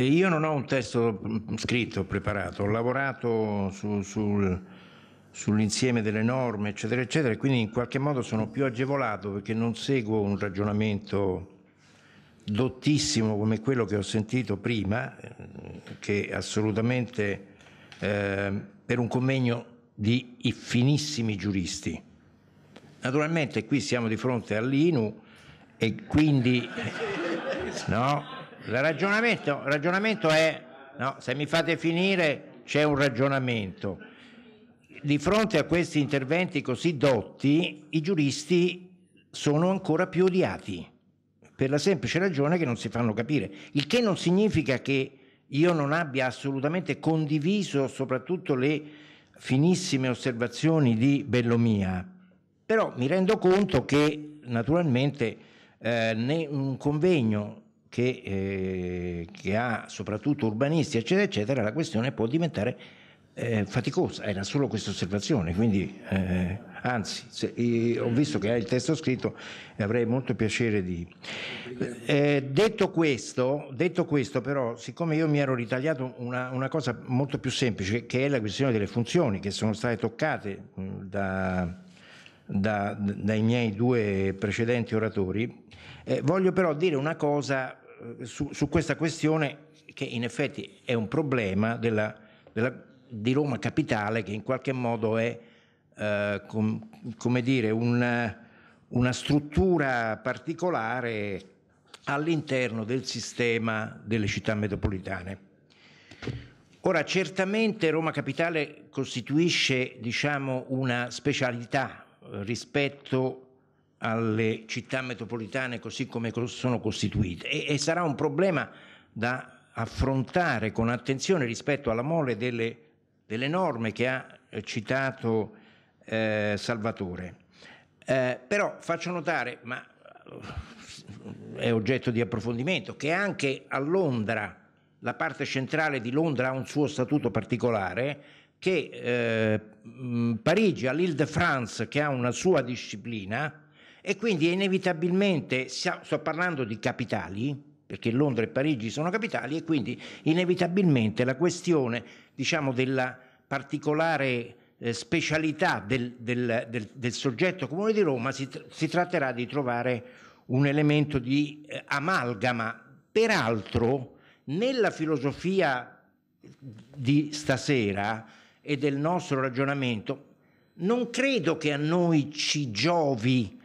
Io non ho un testo mm, scritto, preparato, ho lavorato su, sul, sull'insieme delle norme, eccetera, eccetera, e quindi in qualche modo sono più agevolato perché non seguo un ragionamento dottissimo come quello che ho sentito prima, eh, che assolutamente eh, per un convegno di finissimi giuristi. Naturalmente qui siamo di fronte all'INU e quindi... Eh, no, il ragionamento, ragionamento è, no, se mi fate finire c'è un ragionamento. Di fronte a questi interventi così dotti, i giuristi sono ancora più odiati, per la semplice ragione che non si fanno capire, il che non significa che io non abbia assolutamente condiviso soprattutto le finissime osservazioni di Bellomia, però mi rendo conto che naturalmente eh, un convegno che, eh, che ha soprattutto urbanisti, eccetera, eccetera, la questione può diventare eh, faticosa. Era solo questa osservazione, quindi eh, anzi, se, eh, ho visto che hai il testo scritto e avrei molto piacere di... Eh, detto, questo, detto questo, però, siccome io mi ero ritagliato una, una, cosa molto più semplice, che è la questione delle funzioni che sono state toccate mm, da... Da, dai miei due precedenti oratori. Eh, voglio però dire una cosa eh, su, su, questa questione che in effetti è un problema della, della, di Roma capitale che in qualche modo è eh, com, come dire, una, una struttura particolare all'interno del sistema delle città metropolitane. Ora, certamente Roma Capitale costituisce diciamo, una specialità eh, rispetto a alle città metropolitane così come sono costituite e, e sarà un problema da affrontare con attenzione rispetto alla mole delle, delle norme che ha eh, citato eh, Salvatore. Eh, però faccio notare, ma eh, è oggetto di approfondimento, che anche a Londra, la parte centrale di Londra ha un suo statuto particolare, che eh, Parigi ha de France che ha una sua disciplina, e quindi inevitabilmente, sto parlando di capitali, perché Londra e Parigi sono capitali e quindi inevitabilmente la questione diciamo, della particolare eh, specialità del, del, del, del, soggetto comune di Roma si, si, tratterà di trovare un elemento di eh, amalgama. Peraltro nella filosofia di stasera e del nostro ragionamento non credo che a noi ci giovi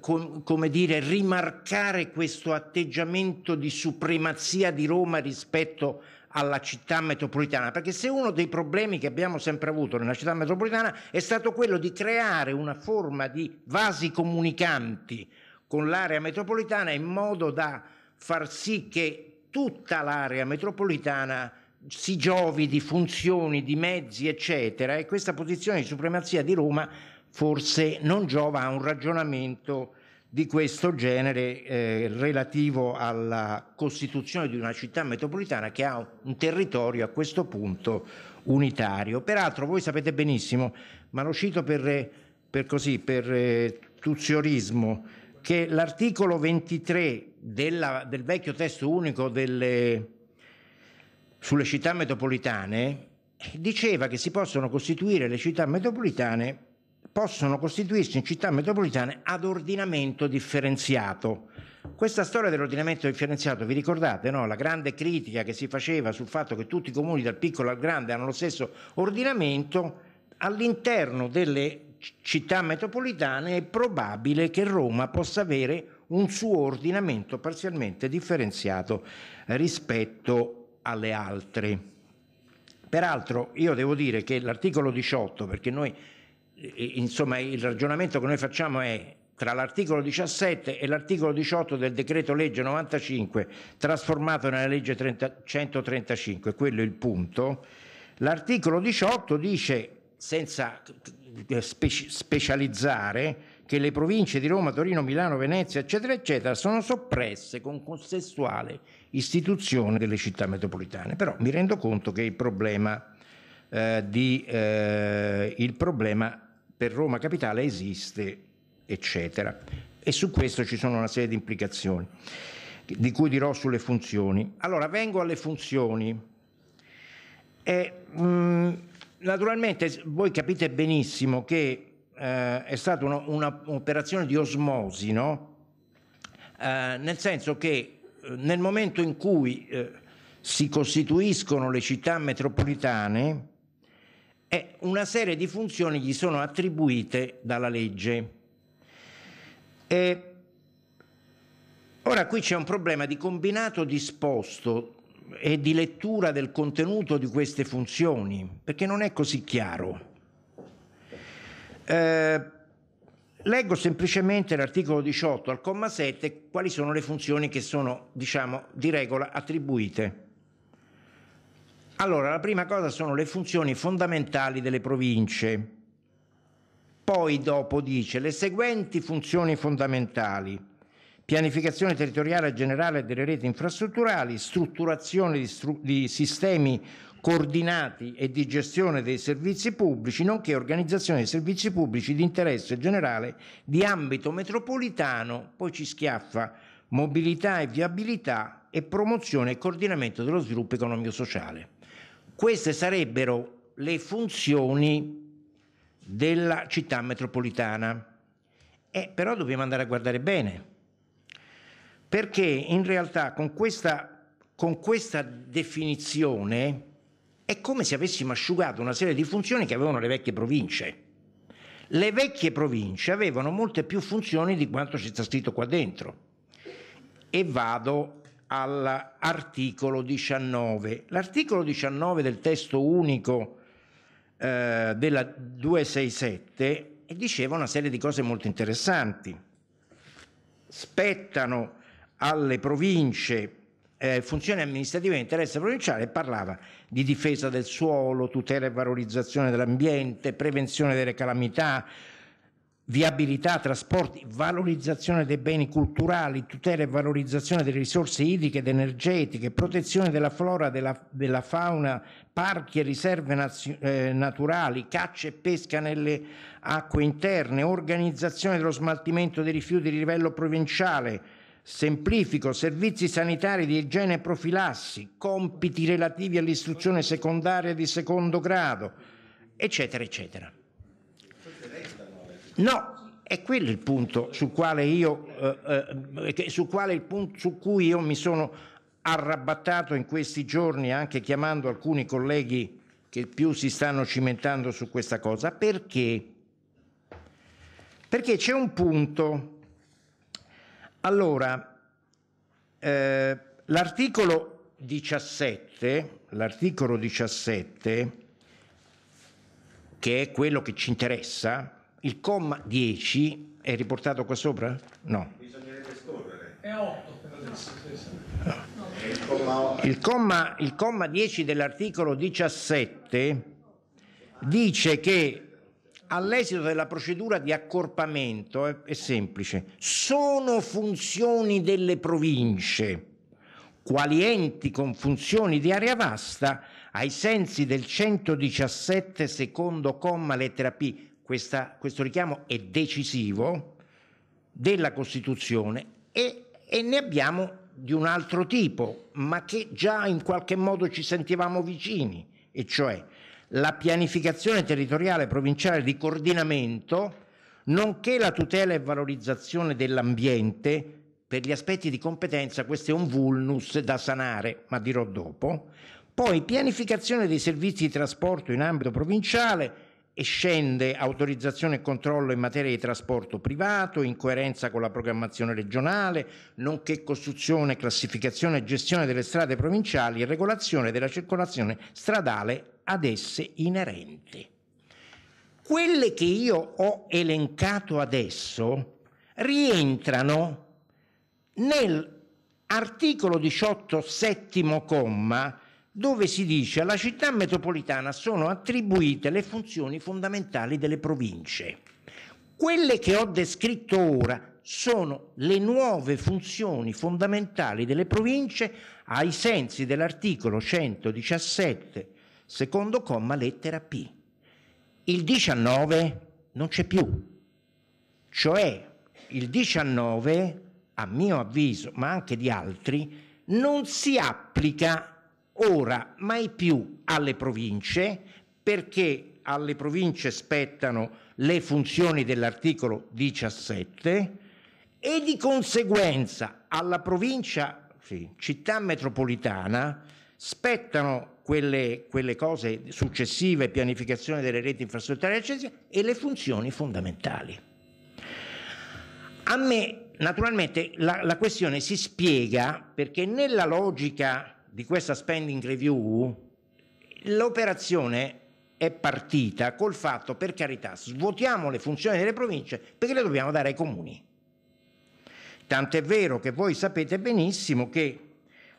com- come dire, rimarcare questo atteggiamento di supremazia di Roma rispetto alla città metropolitana, perché se uno dei problemi che abbiamo sempre avuto nella città metropolitana è stato quello di creare una forma di vasi comunicanti con l'area metropolitana in modo da far sì che tutta l'area metropolitana si giovi di funzioni, di mezzi, eccetera, e questa posizione di supremazia di Roma forse non giova a un ragionamento di questo genere eh, relativo alla costituzione di una città metropolitana che ha un territorio a questo punto unitario. Peraltro voi sapete benissimo, ma lo cito per, per, così, per eh, tuziorismo, che l'articolo 23 della, del vecchio testo unico delle, sulle città metropolitane diceva che si possono costituire le città metropolitane possono costituirsi in città metropolitane ad ordinamento differenziato. Questa storia dell'ordinamento differenziato, vi ricordate no? la grande critica che si faceva sul fatto che tutti i comuni dal piccolo al grande hanno lo stesso ordinamento? All'interno delle città metropolitane è probabile che Roma possa avere un suo ordinamento parzialmente differenziato rispetto alle altre. Peraltro io devo dire che l'articolo 18, perché noi insomma il ragionamento che noi facciamo è tra l'articolo 17 e l'articolo 18 del decreto legge 95 trasformato nella legge 30, 135, quello è il punto, l'articolo 18 dice senza eh, speci- specializzare che le province di Roma, Torino, Milano, Venezia, eccetera, eccetera, sono soppresse con consensuale istituzione delle città metropolitane. Però mi rendo conto che il problema, eh, di, eh, il problema per Roma Capitale esiste, eccetera. E su questo ci sono una serie di implicazioni, di cui dirò sulle funzioni. Allora, vengo alle funzioni. E, mh, mm, naturalmente voi capite benissimo che eh, è stata un'operazione di osmosi, no? eh, nel senso che eh, nel momento in cui eh, si costituiscono le città metropolitane, e una serie di funzioni gli sono attribuite dalla legge. E ora qui c'è un problema di combinato disposto e di lettura del contenuto di queste funzioni, perché non è così chiaro. Eh, leggo semplicemente l'articolo 18 al comma 7 quali sono le funzioni che sono, diciamo, di regola attribuite. Allora, la prima cosa sono le funzioni fondamentali delle province. Poi dopo dice le seguenti funzioni fondamentali. Pianificazione territoriale generale delle reti infrastrutturali, strutturazione di, stru- di sistemi coordinati e di gestione dei servizi pubblici, nonché organizzazione dei servizi pubblici di interesse generale di ambito metropolitano, poi ci schiaffa mobilità e viabilità e promozione e coordinamento dello sviluppo economico-sociale. Queste sarebbero le funzioni della città metropolitana. Eh, però dobbiamo andare a guardare bene, perché in realtà con questa, con questa definizione è come se avessimo asciugato una serie di funzioni che avevano le vecchie province. Le vecchie province avevano molte più funzioni di quanto ci sta scritto qua dentro. E vado all'articolo 19. L'articolo 19 del testo unico eh, della 267 diceva una serie di cose molto interessanti. Spettano alle province eh, funzioni amministrative di interesse provinciale parlava di difesa del suolo, tutela e valorizzazione dell'ambiente, prevenzione delle calamità, viabilità, trasporti, valorizzazione dei beni culturali, tutela e valorizzazione delle risorse idriche ed energetiche, protezione della flora, della, della fauna, parchi e riserve naz- eh, naturali, caccia e pesca nelle acque interne, organizzazione dello smaltimento dei rifiuti di livello provinciale, semplifico, servizi sanitari di igiene e profilassi, compiti relativi all'istruzione secondaria di secondo grado, eccetera, eccetera. No, è quello il punto sul quale io, eh, eh, sul quale punto, su cui io mi sono arrabattato in questi giorni, anche chiamando alcuni colleghi che più si stanno cimentando su questa cosa. Perché? Perché c'è un punto. Allora, eh, l'articolo 17, l'articolo 17, che è quello che ci interessa, il comma 10 è riportato qua sopra? No. il, comma, il comma 10 dell'articolo 17 dice che all'esito della procedura di accorpamento è, è semplice, sono funzioni delle province, quali enti con funzioni di area vasta, ai sensi del 117 secondo comma lettera P questa, questo richiamo è decisivo della Costituzione e, e ne abbiamo di un altro tipo, ma che già in qualche modo ci sentivamo vicini, e cioè la pianificazione territoriale provinciale di coordinamento, nonché la tutela e valorizzazione dell'ambiente per gli aspetti di competenza, questo è un vulnus da sanare, ma dirò dopo. Poi pianificazione dei servizi di trasporto in ambito provinciale, e scende autorizzazione e controllo in materia di trasporto privato, in coerenza con la programmazione regionale, nonché costruzione, classificazione e gestione delle strade provinciali e regolazione della circolazione stradale ad esse inerente. Quelle che io ho elencato adesso rientrano nell'articolo 18 settimo comma dove si dice alla città metropolitana sono attribuite le funzioni fondamentali delle province. Quelle che ho descritto ora sono le nuove funzioni fondamentali delle province ai sensi dell'articolo 117, secondo comma, lettera P. Il 19 non c'è più, cioè il 19, a mio avviso, ma anche di altri, non si applica ora mai più alle province perché alle province spettano le funzioni dell'articolo 17 e di conseguenza alla provincia, sì, città metropolitana, spettano quelle, quelle, cose successive, pianificazione delle reti infrastrutturali, eccetera, e le funzioni fondamentali. A me, naturalmente, la, la questione si spiega perché nella logica di questa spending review, l'operazione è partita col fatto, per carità, svuotiamo le funzioni delle province perché le dobbiamo dare ai comuni. Tant'è vero che voi sapete benissimo che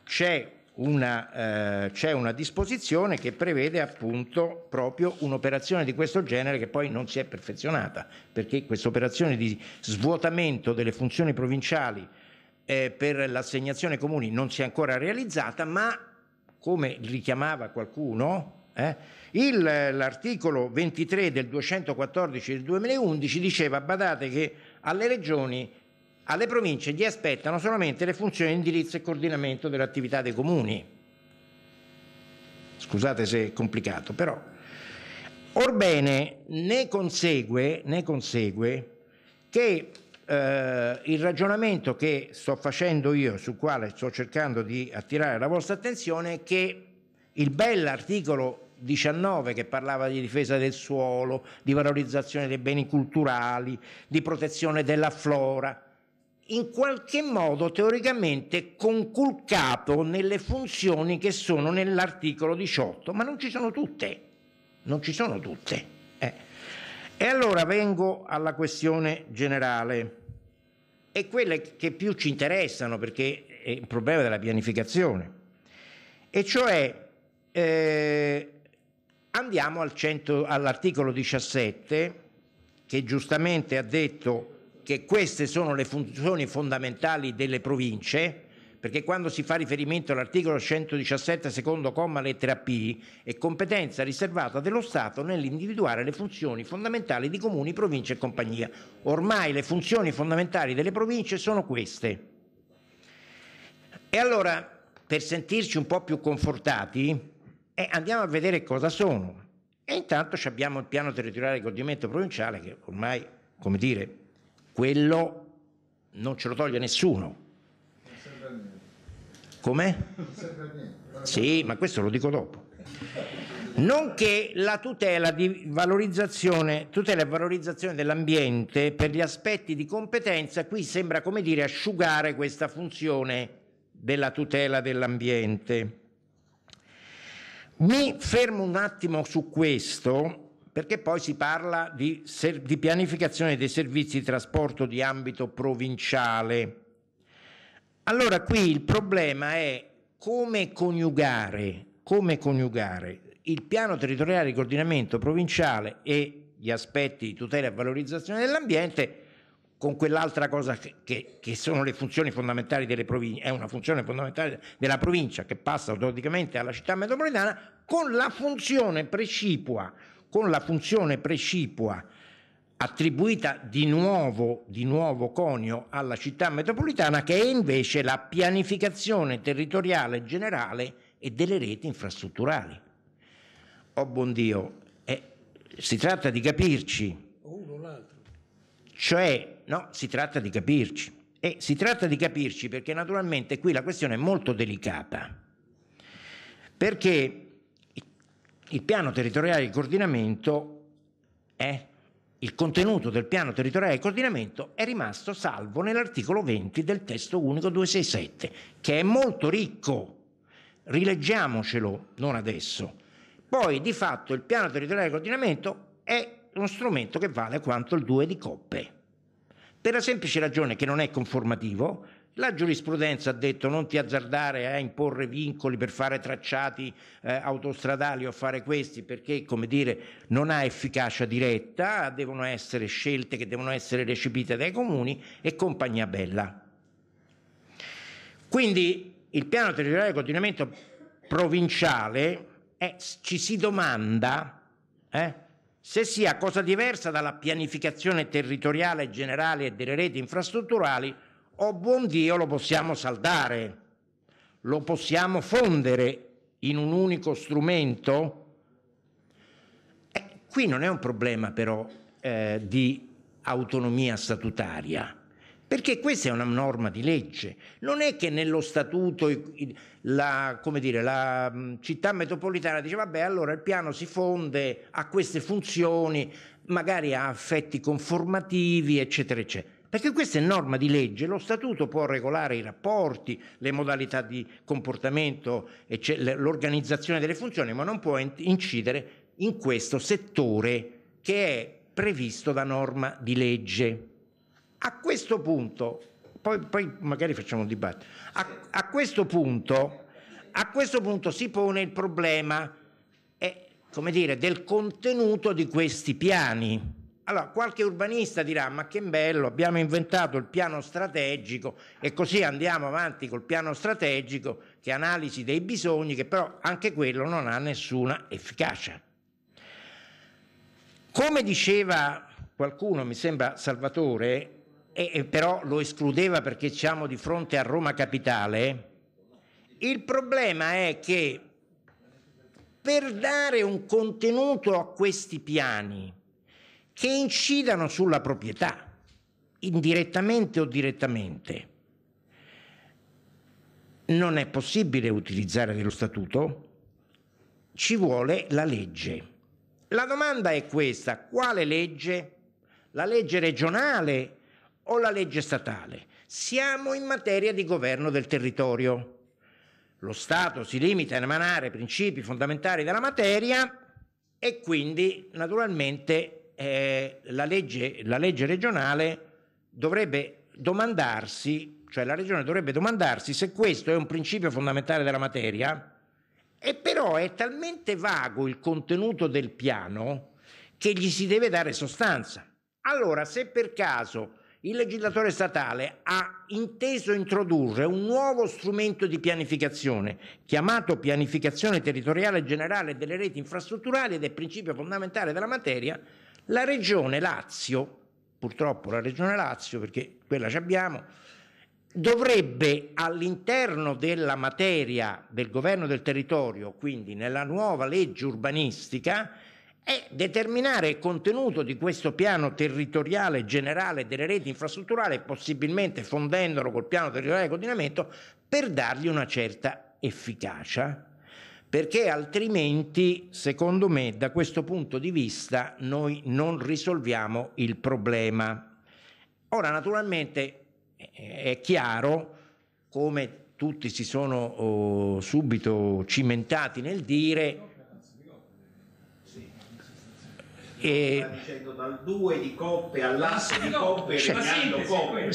c'è una, eh, c'è una disposizione che prevede appunto proprio un'operazione di questo genere che poi non si è perfezionata, perché questa operazione di svuotamento delle funzioni provinciali eh, per l'assegnazione comuni non si è ancora realizzata, ma come richiamava qualcuno, eh, il, l'articolo 23 del 214 del 2011 diceva, badate che alle regioni, alle province gli aspettano solamente le funzioni di indirizzo e coordinamento dell'attività dei comuni. Scusate se è complicato, però. Orbene, ne consegue, ne consegue che eh, il ragionamento che sto facendo io, sul quale sto cercando di attirare la vostra attenzione, è che il bell'articolo 19 che parlava di difesa del suolo, di valorizzazione dei beni culturali, di protezione della flora, in qualche modo teoricamente conculcato nelle funzioni che sono nell'articolo 18, ma non ci sono tutte, non ci sono tutte. E allora vengo alla questione generale e quelle che più ci interessano perché è il problema della pianificazione. E cioè eh, andiamo al cento, all'articolo 17 che giustamente ha detto che queste sono le funzioni fondamentali delle province perché quando si fa riferimento all'articolo 117 secondo comma lettera P è competenza riservata dello Stato nell'individuare le funzioni fondamentali di comuni, province e compagnia. Ormai le funzioni fondamentali delle province sono queste. E allora, per sentirci un po' più confortati, eh, andiamo a vedere cosa sono. E intanto abbiamo il piano territoriale di coordinamento provinciale che ormai, come dire, quello non ce lo toglie nessuno come? Sì, ma questo lo dico dopo. Nonché la tutela, valorizzazione, tutela e valorizzazione dell'ambiente per gli aspetti di competenza, qui sembra come dire asciugare questa funzione della tutela dell'ambiente. Mi fermo un attimo su questo perché poi si parla di, di, pianificazione dei servizi di trasporto di ambito provinciale. Allora qui il problema è come coniugare, come coniugare il piano territoriale di coordinamento provinciale e gli aspetti di tutela e valorizzazione dell'ambiente con quell'altra cosa che, che, che, sono le funzioni fondamentali delle province, è una funzione fondamentale della provincia che passa automaticamente alla città metropolitana, con la funzione precipua, con la funzione precipua attribuita di nuovo, di nuovo conio alla città metropolitana, che è invece la pianificazione territoriale generale e delle reti infrastrutturali. Oh buon Dio, eh, si tratta di capirci. Uno l'altro. Cioè, no, si tratta di capirci. E si tratta di capirci perché naturalmente qui la questione è molto delicata. Perché il piano territoriale di coordinamento è il contenuto del piano territoriale di coordinamento è rimasto salvo nell'articolo 20 del testo unico 267, che è molto ricco. Rileggiamocelo, non adesso. Poi di fatto il piano territoriale di coordinamento è uno strumento che vale quanto il 2 di coppe. Per la semplice ragione che non è conformativo, la giurisprudenza ha detto non ti azzardare a imporre vincoli per fare tracciati eh, autostradali o fare questi perché, come dire, non ha efficacia diretta, devono essere scelte che devono essere recepite dai comuni e compagnia bella. Quindi il piano territoriale di coordinamento provinciale eh, ci si domanda eh, se sia cosa diversa dalla pianificazione territoriale generale e delle reti infrastrutturali o oh, buon Dio lo possiamo saldare, lo possiamo fondere in un unico strumento? Eh, qui non è un problema però eh, di autonomia statutaria, perché questa è una norma di legge, non è che nello statuto la, dire, la mm, città metropolitana dice vabbè allora il piano si fonde, ha queste funzioni, magari ha affetti conformativi, eccetera, eccetera. Perché questa è norma di legge, lo statuto può regolare i rapporti, le modalità di comportamento, l'organizzazione delle funzioni, ma non può incidere in questo settore che è previsto da norma di legge. A questo punto, poi, poi magari facciamo un dibattito, a, a, questo punto, a questo punto si pone il problema eh, come dire, del contenuto di questi piani allora, qualche urbanista dirà: Ma che bello, abbiamo inventato il piano strategico e così andiamo avanti col piano strategico che è analisi dei bisogni, che però anche quello non ha nessuna efficacia. Come diceva qualcuno, mi sembra Salvatore, e, e però lo escludeva perché siamo di fronte a Roma Capitale, il problema è che per dare un contenuto a questi piani, che incidano sulla proprietà, indirettamente o direttamente. Non è possibile utilizzare dello statuto, ci vuole la legge. La domanda è questa, quale legge? La legge regionale o la legge statale? Siamo in materia di governo del territorio. Lo Stato si limita a emanare principi fondamentali della materia e quindi naturalmente eh, la, legge, la legge regionale dovrebbe domandarsi, cioè la regione dovrebbe domandarsi se questo è un principio fondamentale della materia, e però è talmente vago il contenuto del piano che gli si deve dare sostanza. Allora, se per caso il legislatore statale ha inteso introdurre un nuovo strumento di pianificazione chiamato pianificazione territoriale generale delle reti infrastrutturali ed è principio fondamentale della materia, la regione Lazio, purtroppo la regione Lazio, perché quella ci abbiamo, dovrebbe all'interno della materia del governo del territorio, quindi nella nuova legge urbanistica, determinare il contenuto di questo piano territoriale generale delle reti infrastrutturali, possibilmente fondendolo col piano territoriale di coordinamento, per dargli una certa efficacia perché altrimenti, secondo me, da questo punto di vista noi non risolviamo il problema. Ora, naturalmente, è chiaro come tutti si sono oh, subito cimentati nel dire e... sta dicendo dal 2 di coppe all'asse di coppe, cioè, coppe.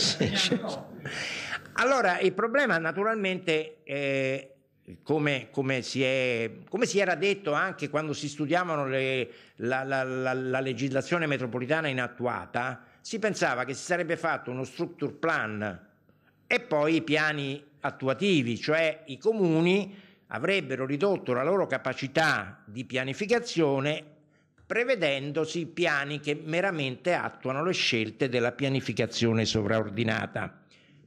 Allora il problema naturalmente eh, come, come, si è, come, si era detto anche quando si studiavano le, la, la, la, la, legislazione metropolitana inattuata, si pensava che si sarebbe fatto uno structure plan e poi i piani attuativi, cioè i comuni avrebbero ridotto la loro capacità di pianificazione prevedendosi piani che meramente attuano le scelte della pianificazione sovraordinata.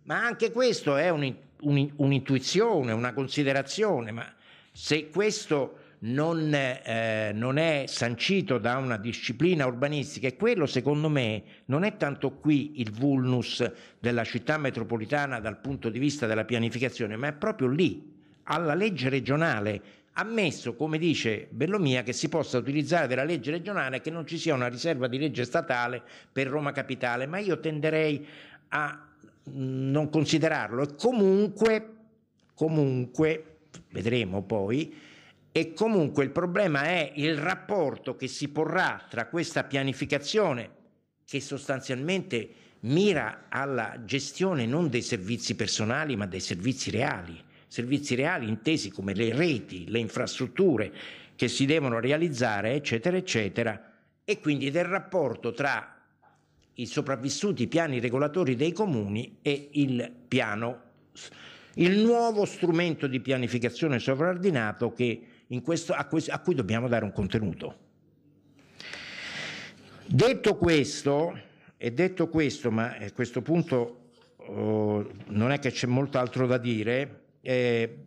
Ma anche questo è un un'intuizione, una considerazione, ma se questo non, eh, non, è sancito da una disciplina urbanistica e quello secondo me non è tanto qui il vulnus della città metropolitana dal punto di vista della pianificazione, ma è proprio lì, alla legge regionale, ammesso, come dice Bellomia, che si possa utilizzare della legge regionale e che non ci sia una riserva di legge statale per Roma Capitale, ma io tenderei a Mm, non considerarlo e comunque, comunque, vedremo poi, e comunque il problema è il rapporto che si porrà tra questa pianificazione che sostanzialmente mira alla gestione non dei servizi personali ma dei servizi reali, servizi reali intesi come le reti, le infrastrutture che si devono realizzare, eccetera, eccetera, e quindi del rapporto tra i sopravvissuti piani regolatori dei comuni e il piano, il nuovo strumento di pianificazione sovraordinato che questo, a, questo, a cui dobbiamo dare un contenuto. Detto questo, e detto questo, ma a eh, questo punto oh, non è che c'è molto altro da dire, eh,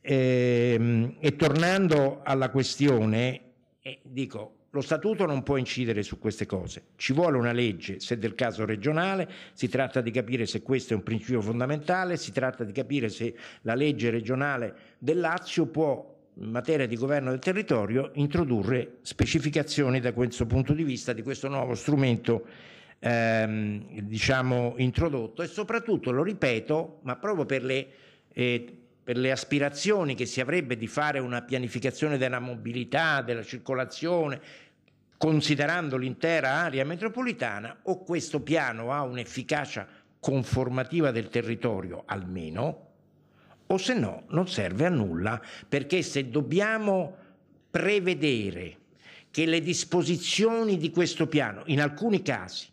eh, e tornando alla questione, eh, dico, lo statuto non può incidere su queste cose. Ci vuole una legge, se del caso regionale, si tratta di capire se questo è un principio fondamentale, si tratta di capire se la legge regionale del Lazio può in materia di governo del territorio introdurre specificazioni da questo punto di vista di questo nuovo strumento ehm, diciamo introdotto e soprattutto lo ripeto ma proprio per le, eh, per le aspirazioni che si avrebbe di fare una pianificazione della mobilità della circolazione considerando l'intera area metropolitana, o questo piano ha un'efficacia conformativa del territorio almeno, o se no non serve a nulla, perché se dobbiamo prevedere che le disposizioni di questo piano, in alcuni casi,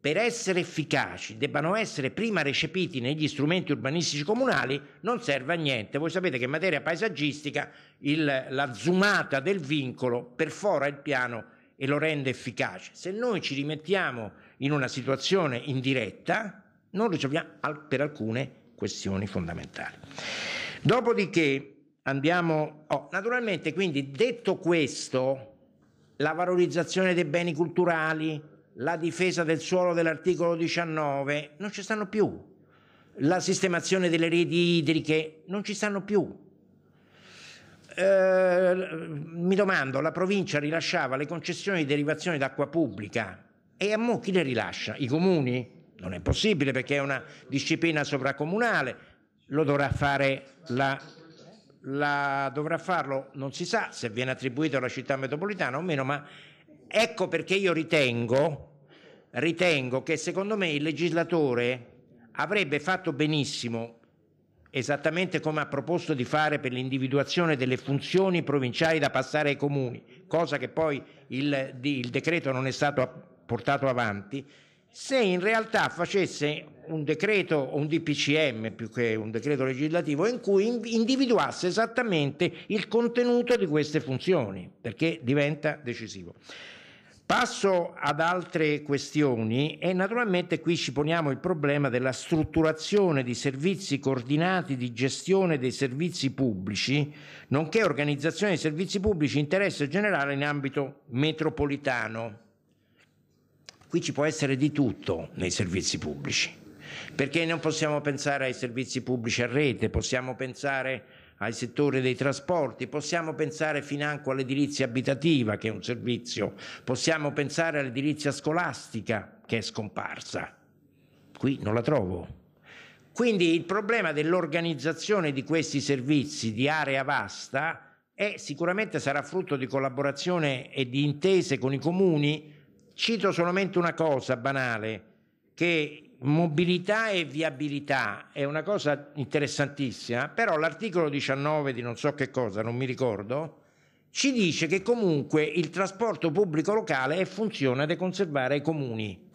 per essere efficaci, debbano essere prima recepiti negli strumenti urbanistici comunali, non serve a niente. Voi sapete che in materia paesaggistica il, la zoomata del vincolo perfora il piano e lo rende efficace. Se noi ci rimettiamo in una situazione indiretta, non risolviamo per alcune questioni fondamentali. Dopodiché andiamo, oh, naturalmente quindi detto questo, la valorizzazione dei beni culturali, la difesa del suolo dell'articolo 19 non ci stanno più, la sistemazione delle reti idriche non ci stanno più, eh, mi domando, la provincia rilasciava le concessioni di derivazione d'acqua pubblica e a mo chi le rilascia? I comuni? Non è possibile perché è una disciplina sovracomunale, lo dovrà fare la la, dovrà farlo, non si sa se viene attribuito alla città metropolitana o meno, ma ecco perché io ritengo, ritengo che secondo me il legislatore avrebbe fatto benissimo esattamente come ha proposto di fare per l'individuazione delle funzioni provinciali da passare ai comuni, cosa che poi il, il decreto non è stato portato avanti, se in realtà facesse un decreto o un DPCM più che un decreto legislativo in cui individuasse esattamente il contenuto di queste funzioni, perché diventa decisivo. Passo ad altre questioni e naturalmente qui ci poniamo il problema della strutturazione di servizi coordinati di gestione dei servizi pubblici, nonché organizzazione dei servizi pubblici interesse generale in ambito metropolitano. Qui ci può essere di tutto nei servizi pubblici, perché non possiamo pensare ai servizi pubblici a rete, possiamo pensare al settore dei trasporti, possiamo pensare financo all'edilizia abitativa che è un servizio, possiamo pensare all'edilizia scolastica che è scomparsa. Qui non la trovo. Quindi il problema dell'organizzazione di questi servizi di area vasta è, sicuramente sarà frutto di collaborazione e di intese con i comuni. Cito solamente una cosa banale, che mobilità e viabilità è una cosa interessantissima, però l'articolo 19 di non so che cosa, non mi ricordo, ci dice che comunque il trasporto pubblico locale è funzione da conservare ai comuni.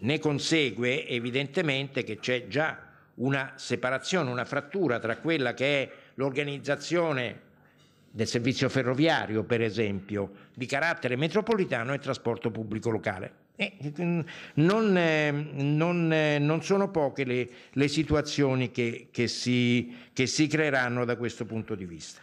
Ne consegue evidentemente che c'è già una separazione, una frattura tra quella che è l'organizzazione del servizio ferroviario, per esempio, di carattere metropolitano e trasporto pubblico locale. Eh, non, ehm, non, eh, non, sono poche le, le situazioni che, che, si, che, si, creeranno da questo punto di vista.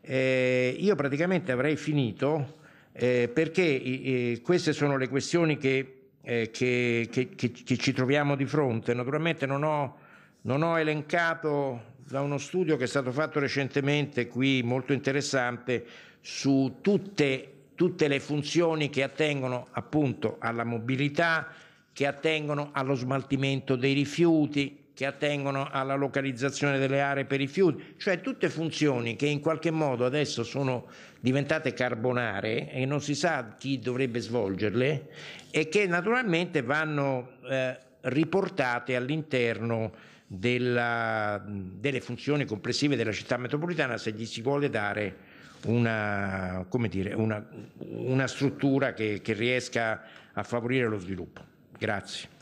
Eh, io praticamente avrei finito eh, perché eh, queste sono le questioni eh, che, che, ci troviamo di fronte. Naturalmente non ho, non ho elencato da uno studio che è stato fatto recentemente qui molto interessante su tutte tutte le funzioni che attengono appunto alla mobilità, che attengono allo smaltimento dei rifiuti, che attengono alla localizzazione delle aree per i rifiuti, cioè tutte funzioni che in qualche modo adesso sono diventate carbonare e non si sa chi dovrebbe svolgerle e che naturalmente vanno eh, riportate all'interno della, delle funzioni complessive della città metropolitana se gli si vuole dare una, dire, una, una struttura che, che riesca a favorire lo sviluppo. Grazie.